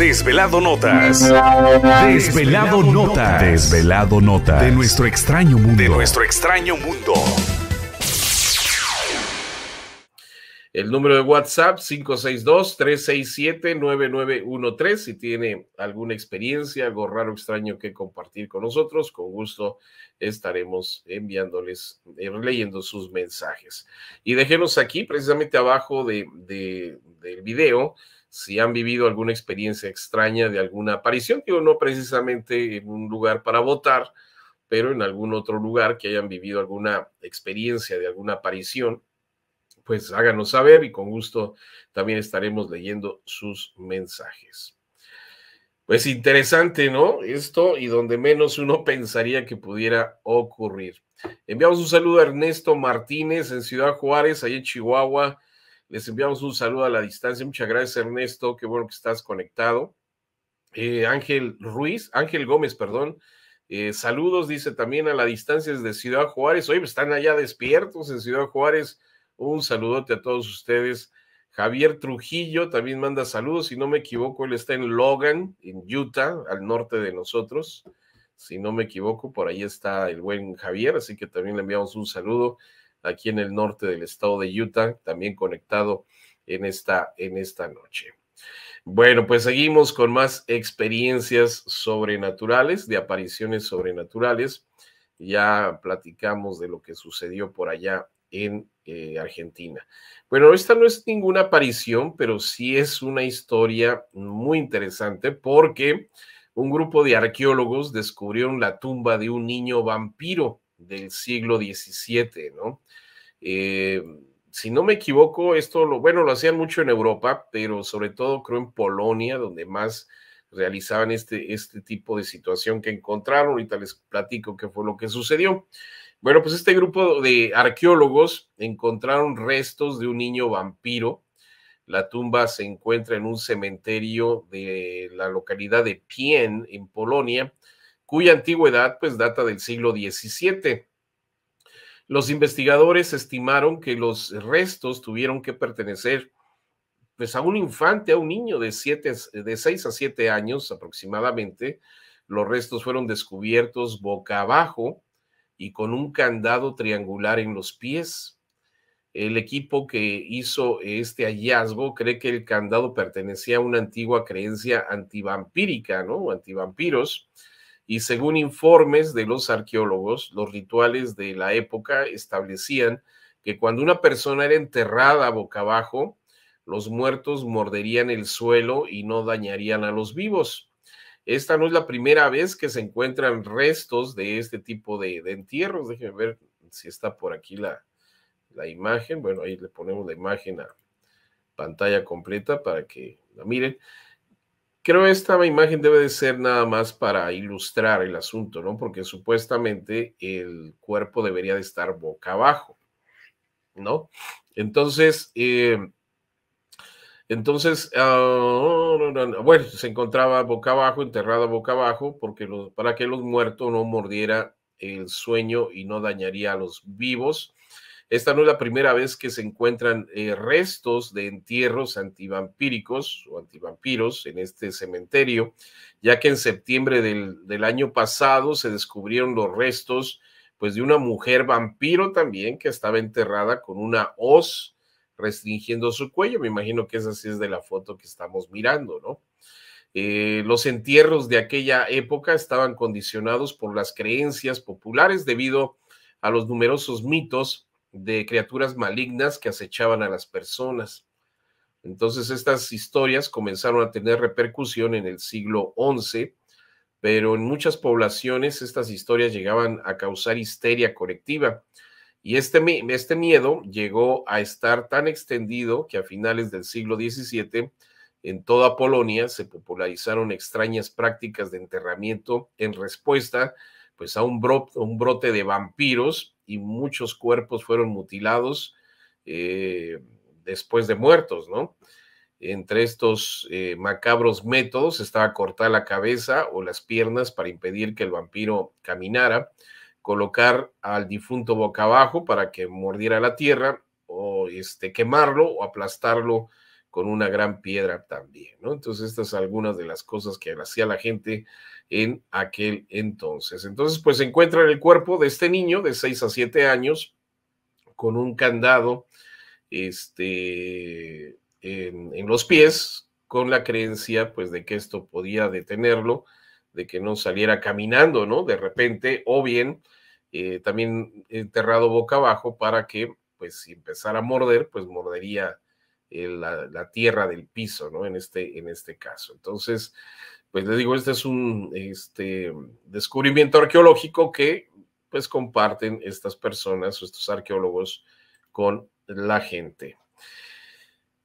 Desvelado Notas. Desvelado, Notas. Desvelado Notas. De nuestro extraño mundo. De nuestro extraño mundo. El número de WhatsApp 562-367-9913. Si tiene alguna experiencia, algo raro, extraño que compartir con nosotros, con gusto estaremos enviándoles, eh, leyendo sus mensajes. Y déjenos aquí, precisamente abajo de, del video, si han vivido alguna experiencia extraña de alguna aparición, digo, no precisamente en un lugar para votar, pero en algún otro lugar que hayan vivido alguna experiencia de alguna aparición, pues háganos saber y con gusto también estaremos leyendo sus mensajes. Pues interesante, ¿no? Esto y donde menos uno pensaría que pudiera ocurrir. Enviamos un saludo a Ernesto Martínez en Ciudad Juárez, ahí en Chihuahua. Les enviamos un saludo a la distancia. Muchas gracias, Ernesto. Qué bueno que estás conectado. Eh, Ángel Ruiz, Ángel Gómez, perdón. Eh, saludos, dice también a la distancia desde Ciudad Juárez. Hoy pues, están allá despiertos en Ciudad Juárez. Un saludote a todos ustedes. Javier Trujillo también manda saludos. Si no me equivoco, él está en Logan, en Utah, al norte de nosotros. Si no me equivoco, por ahí está el buen Javier, así que también le enviamos un saludo aquí en el norte del estado de Utah, también conectado en esta, en esta noche. Bueno, pues seguimos con más experiencias sobrenaturales, de apariciones sobrenaturales. Ya platicamos de lo que sucedió por allá en eh, Argentina. Bueno, esta no es ninguna aparición, pero sí es una historia muy interesante porque un grupo de arqueólogos descubrieron la tumba de un niño vampiro del siglo XVII, ¿no? Eh, si no me equivoco, esto lo, bueno, lo hacían mucho en Europa, pero sobre todo creo en Polonia, donde más realizaban este, este tipo de situación que encontraron. Ahorita les platico qué fue lo que sucedió. Bueno, pues este grupo de arqueólogos encontraron restos de un niño vampiro. La tumba se encuentra en un cementerio de la localidad de Pien, en Polonia, cuya antigüedad pues data del siglo XVII. Los investigadores estimaron que los restos tuvieron que pertenecer pues a un infante, a un niño de, siete, de 6 a siete años aproximadamente. Los restos fueron descubiertos boca abajo y con un candado triangular en los pies. El equipo que hizo este hallazgo cree que el candado pertenecía a una antigua creencia antivampírica, ¿no? Antivampiros y según informes de los arqueólogos, los rituales de la época establecían que cuando una persona era enterrada boca abajo, los muertos morderían el suelo y no dañarían a los vivos. Esta no es la primera vez que se encuentran restos de este tipo de, entierros. Déjenme ver si está por aquí la, la imagen. Bueno, ahí le ponemos la imagen a pantalla completa para que la miren. Creo que esta imagen debe de ser nada más para ilustrar el asunto, ¿no? Porque supuestamente el cuerpo debería de estar boca abajo, ¿no? Entonces, eh, entonces, ah, bueno, se encontraba boca abajo, enterrada boca abajo, porque para que los muertos no mordiera el sueño y no dañaría a los vivos. Esta no es la primera vez que se encuentran eh, restos de entierros antivampíricos o antivampiros en este cementerio, ya que en septiembre del, año pasado se descubrieron los restos pues de una mujer vampiro también que estaba enterrada con una hoz restringiendo su cuello. Me imagino que esa sí es de la foto que estamos mirando, ¿no? Eh, los entierros de aquella época estaban condicionados por las creencias populares debido a los numerosos mitos de criaturas malignas que acechaban a las personas. Entonces estas historias comenzaron a tener repercusión en el siglo XI, pero en muchas poblaciones estas historias llegaban a causar histeria colectiva. Y este, este miedo llegó a estar tan extendido que a finales del siglo XVII en toda Polonia se popularizaron extrañas prácticas de enterramiento en respuesta pues a un, un brote de vampiros y muchos cuerpos fueron mutilados eh, después de muertos, ¿no? Entre estos eh, macabros métodos estaba cortar la cabeza o las piernas para impedir que el vampiro caminara, colocar al difunto boca abajo para que mordiera la tierra o este, quemarlo o aplastarlo con una gran piedra también, ¿no? Entonces, estas son algunas de las cosas que hacía la gente en aquel entonces. Entonces, pues encuentran el cuerpo de este niño de seis a siete años con un candado este, en, los pies, con la creencia, pues, de que esto podía detenerlo, de que no saliera caminando, ¿no? De repente, o bien eh, también enterrado boca abajo para que, pues, si empezara a morder, pues mordería la, tierra del piso, ¿no? En este, en este caso. Entonces, pues les digo, este es un este, descubrimiento arqueológico que pues comparten estas personas o estos arqueólogos con la gente.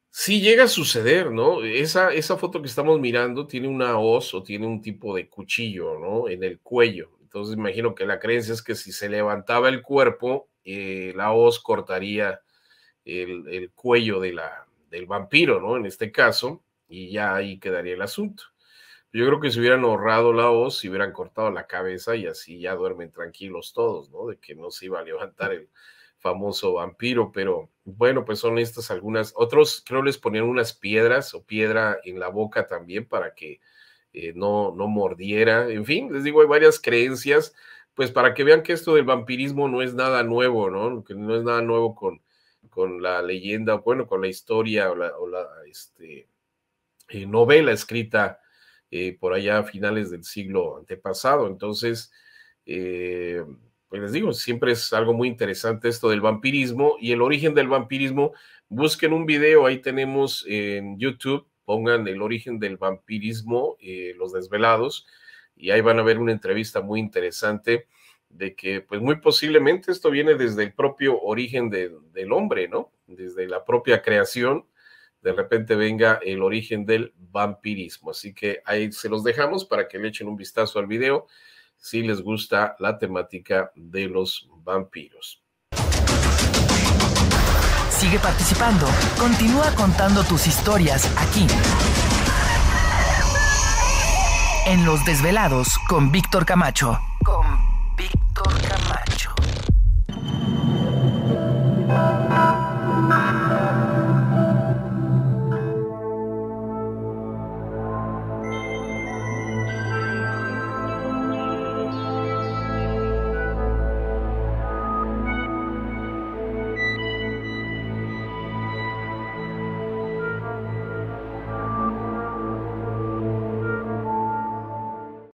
Si llega a suceder, ¿no? Esa, esa foto que estamos mirando tiene una hoz o tiene un tipo de cuchillo, ¿no? En el cuello. Entonces imagino que la creencia es que si se levantaba el cuerpo, eh, la hoz cortaría el cuello de la, el vampiro, ¿no? En este caso, y ya ahí quedaría el asunto. Yo creo que se hubieran ahorrado la voz, si hubieran cortado la cabeza y así ya duermen tranquilos todos, ¿no? De que no se iba a levantar el famoso vampiro, pero bueno, pues son estas algunas. Otros creo les ponían unas piedras o piedra en la boca también para que eh, no, no mordiera. En fin, les digo, hay varias creencias, pues para que vean que esto del vampirismo no es nada nuevo, ¿no? Que no es nada nuevo con con la leyenda, bueno, con la historia o la, este, eh, novela escrita eh, por allá a finales del siglo antepasado. Entonces, eh, pues les digo, siempre es algo muy interesante esto del vampirismo y el origen del vampirismo. Busquen un video, ahí tenemos en YouTube, pongan el origen del vampirismo, los desvelados, y ahí van a ver una entrevista muy interesante de que pues muy posiblemente esto viene desde el propio origen del hombre, ¿no? Desde la propia creación, de repente venga el origen del vampirismo. Así que ahí se los dejamos para que le echen un vistazo al video si les gusta la temática de los vampiros. Sigue participando, continúa contando tus historias aquí. En Los Desvelados con Víctor Camacho. Doctor Camacho.